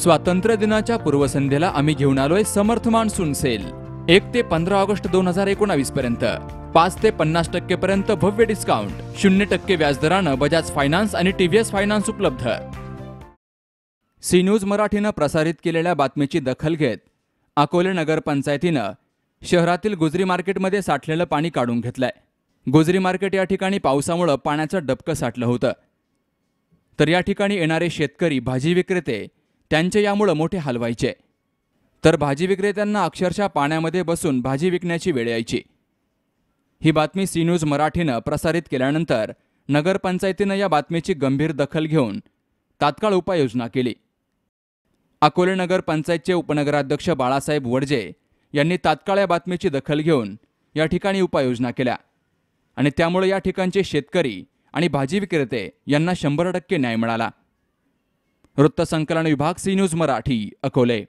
स्वातंत्र्य दिनाच्या पूर्वसंध्येला आम्ही घेऊन आलोय समर्थ मान्सून सेल एक ते पंधरा ऑगस्ट दोन हजार एकोणावीस पर्यंत पाच ते पन्नास टक्के पर्यंत भव्य डिस्काउंट शून्य टक्के व्याजदरानं बजाज फायनान्स आणि टीव्हीएस फायनान्स उपलब्ध सी न्यूज मराठीनं प्रसारित केलेल्या बातमीची दखल घेत अकोले नगर नगरपंचायतीनं शहरातील गुजरी मार्केटमध्ये साठलेलं पाणी काढून घेतलंय गुजरी मार्केट या ठिकाणी पावसामुळं पाण्याचं डबकं साठलं होतं तर या ठिकाणी येणारे शेतकरी भाजी विक्रेते त्यांचे यामुळं मोठे हाल तर भाजी विक्रेत्यांना अक्षरशः पाण्यामध्ये बसून भाजी विकण्याची वेळ यायची ही बातमी सी न्यूज मराठीनं प्रसारित केल्यानंतर नगरपंचायतीनं या बातमीची गंभीर दखल घेऊन तात्काळ उपाययोजना केली अकोले नगरपंचायतचे उपनगराध्यक्ष बाळासाहेब वडजे यांनी तात्काळ या बातमीची दखल घेऊन या ठिकाणी उपाययोजना केल्या आणि त्यामुळे या ठिकाणचे शेतकरी आणि भाजी विक्रेते यांना शंभर टक्के न्याय मिळाला वृत्तसंकलन विभाग सी न्यूज मराठी अकोले